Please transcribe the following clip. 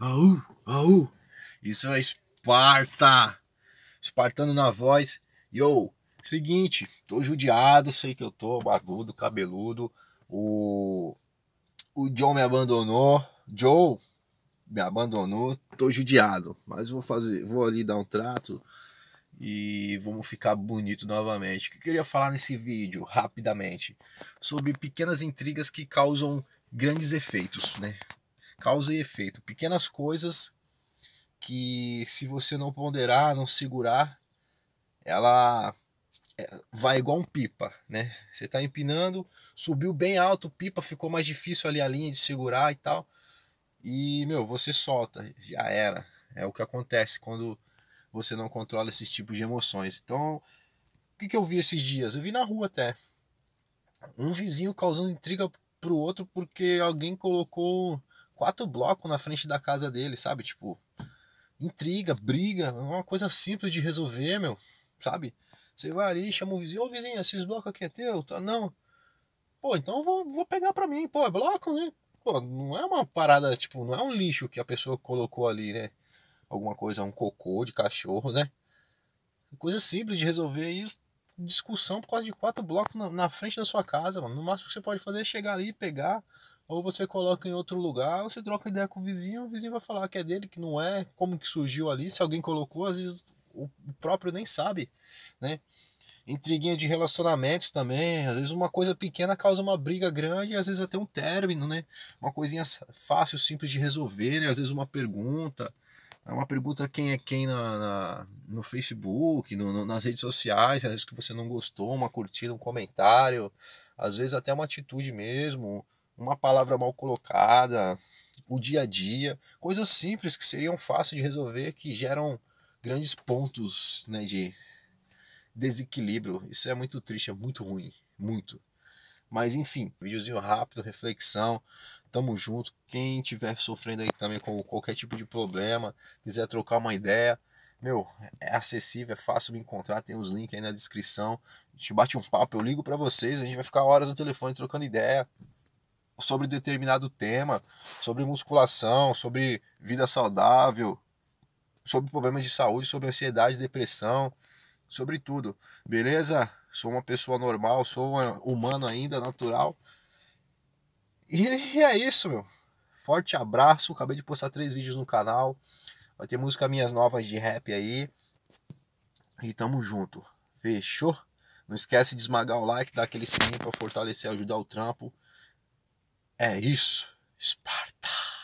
Aú, aú. Isso é Esparta. Espartano na voz. Yo, seguinte, tô judiado, sei que eu tô bagudo, cabeludo. O, o John me abandonou. Joe me abandonou, tô judiado. Mas vou fazer, vou ali dar um trato e vamos ficar bonito novamente. O que eu queria falar nesse vídeo, rapidamente, sobre pequenas intrigas que causam grandes efeitos, né? causa e efeito. Pequenas coisas que se você não ponderar, não segurar, ela é, vai igual um pipa, né? Você tá empinando, subiu bem alto, pipa ficou mais difícil ali a linha de segurar e tal. E, meu, você solta, já era. É o que acontece quando você não controla esses tipos de emoções. Então, o que, que eu vi esses dias? Eu vi na rua até. Um vizinho causando intriga pro outro porque alguém colocou quatro blocos na frente da casa dele, sabe? Tipo, intriga, briga, é uma coisa simples de resolver, meu, sabe? Você vai ali, chama o vizinho, ô oh, vizinho, esses blocos aqui é teu, tá? Não. Pô, então vou, vou pegar pra mim, pô, é bloco, né? Pô, não é uma parada, tipo, não é um lixo que a pessoa colocou ali, né? Alguma coisa, um cocô de cachorro, né? Coisa simples de resolver isso. Discussão por causa de quatro blocos na, na frente da sua casa, mano. No máximo que você pode fazer é chegar ali, e pegar, ou você coloca em outro lugar, você troca ideia com o vizinho, o vizinho vai falar que é dele, que não é, como que surgiu ali, se alguém colocou, às vezes o próprio nem sabe, né? Intriguinha de relacionamentos também, às vezes uma coisa pequena causa uma briga grande, às vezes até um término, né? Uma coisinha fácil, simples de resolver, né? Às vezes uma pergunta, é uma pergunta quem é quem na, na no Facebook, no, no, nas redes sociais, às vezes que você não gostou, uma curtida, um comentário, às vezes até uma atitude mesmo, uma palavra mal colocada, o dia a dia, coisas simples que seriam fáceis de resolver que geram grandes pontos né, de desequilíbrio. Isso é muito triste, é muito ruim, muito. Mas enfim, videozinho rápido, reflexão. Tamo junto. Quem tiver sofrendo aí também com qualquer tipo de problema, quiser trocar uma ideia, meu, é acessível, é fácil me encontrar, tem os links aí na descrição. A gente bate um papo, eu ligo para vocês, a gente vai ficar horas no telefone trocando ideia sobre determinado tema, sobre musculação, sobre vida saudável, sobre problemas de saúde, sobre ansiedade, depressão, sobre tudo. Beleza? Sou uma pessoa normal, sou humano ainda, natural. E é isso, meu. Forte abraço. Acabei de postar três vídeos no canal. Vai ter música minhas novas de rap aí. E tamo junto. Fechou? Não esquece de esmagar o like, dar aquele sininho para fortalecer e ajudar o trampo. É isso, Esparta!